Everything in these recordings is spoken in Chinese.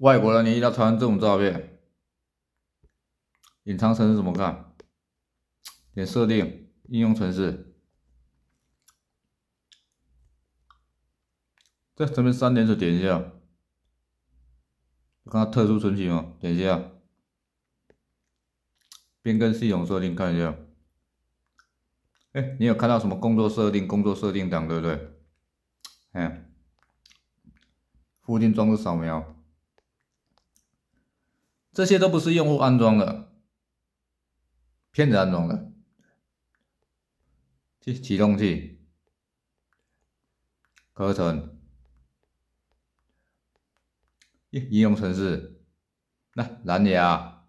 外国人，你遇到要湾这种照片，隐藏城市怎么看？点设定，应用城市，在这边三点水点一下。看特殊存取吗？点一下，变更系统设定看一下。哎，你有看到什么工作设定？工作设定档对不对？哎，附近装置扫描。这些都不是用户安装的，骗子安装的。启启动器、合成、应应用程式，那蓝牙。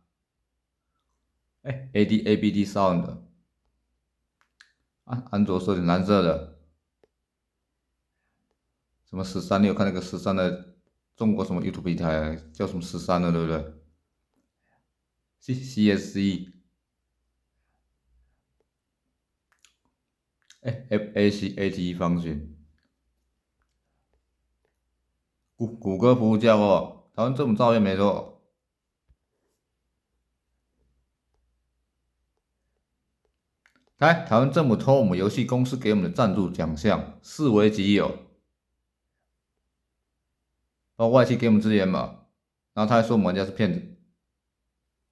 哎，A D A B D Sound。安安卓设定蓝色的。什么十三？你有看那个十三的中国什么 y o UT u b e 平台？叫什么十三的，对不对？C C S C，诶 F A C A T 方式，谷谷歌服务加哦，台湾政府照片没错。台台湾政府偷我们游戏公司给我们的赞助奖项，视为己有，帮外企给我们资源嘛，然后他还说我们玩家是骗子。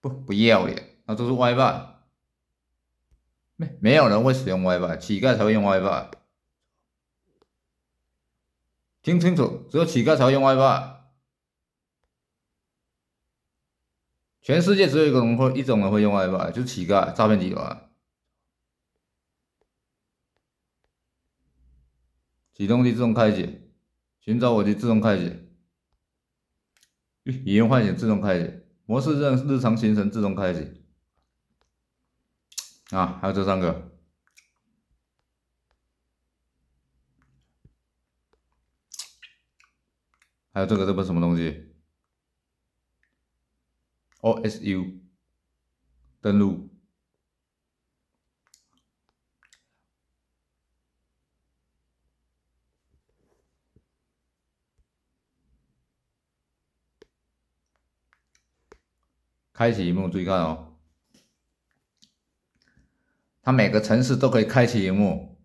不不要脸，那都是 WiFi，没没有人会使用 WiFi，乞丐才会用 WiFi。听清楚，只有乞丐才会用 WiFi，全世界只有一个人会，一种人会用 WiFi，就是乞丐，诈骗集团。启动机自动开启，寻找我的自动开启，语音唤醒自动开启。模式让日常行程自动开启啊，还有这三个，还有这个这不什么东西？O S U 登录。开启荧幕注意看哦，它每个城市都可以开启荧幕。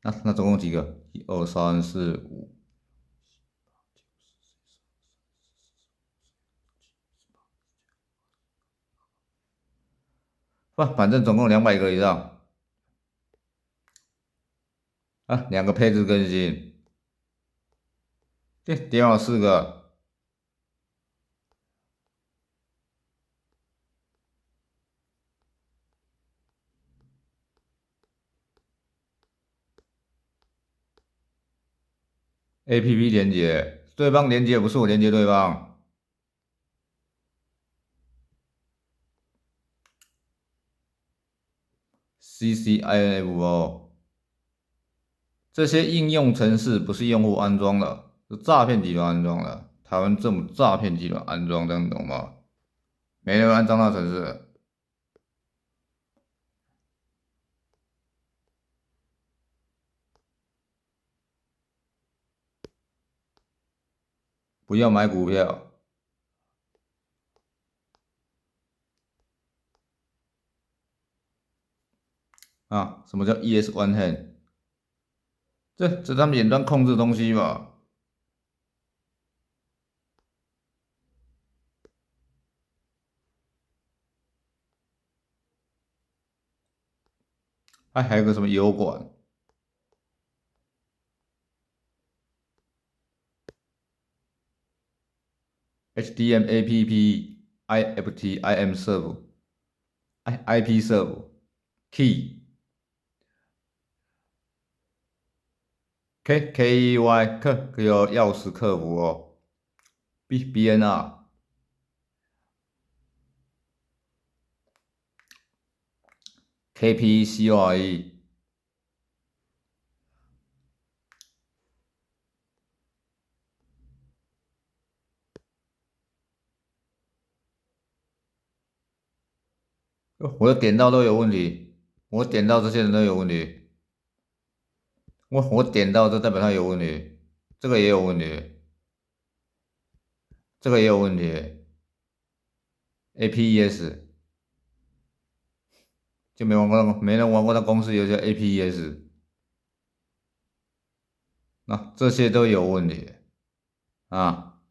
那那总共几个？一、二、三、四、五。不，反正总共两百个以上。啊，两个配置更新，对，点好四个。A.P.P 连接对方连接不是我连接对方。C.C.I.F.O. 这些应用程式不是用户安装的，是诈骗集团安装的。台湾这府诈骗集团安装的，你懂吗？没人安装那程式。不要买股票啊！什么叫 ES one hand？这这他们在控制东西吧？哎，还有个什么油管？h d m a p p i f t i m s e r v e i p s e r v e k e y k e y k e y 客，钥匙客服哦，BBNR，KPCOE。我点到都有问题，我点到这些人都有问题，我我点到就代表他有问题，这个也有问题，这个也有问题，A P E S 就没玩过，没人玩过那公司有些 A P E S，那这些都有问题啊！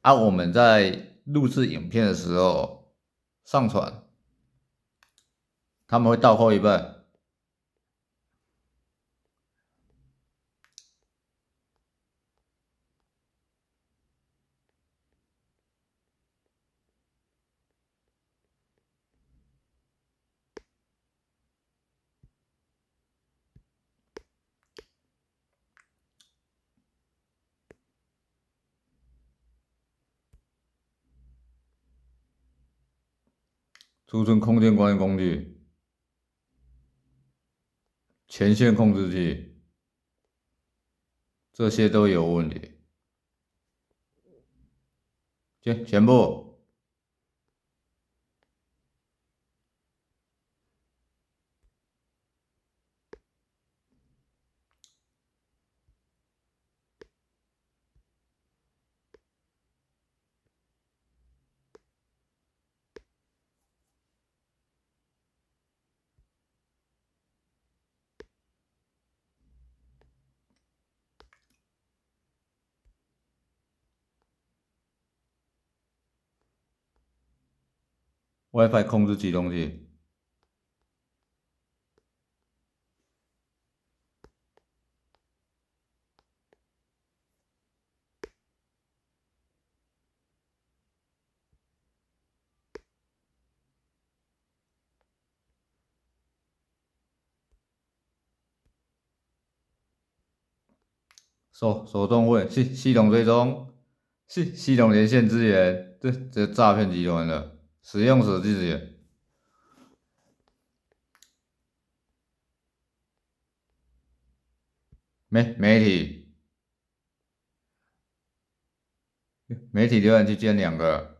啊，我们在录制影片的时候。上传，他们会倒扣一半。储存空间管理工具、权限控制器，这些都有问题。全全部。WiFi 控制器东西，手手动喂，系系统追踪，系系统连线资源，这这诈骗集团的。使用手机资源，媒媒体，媒体，两个人建两个。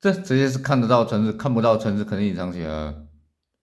这直接是看得到城市，看不到城市肯定隐藏起来。了。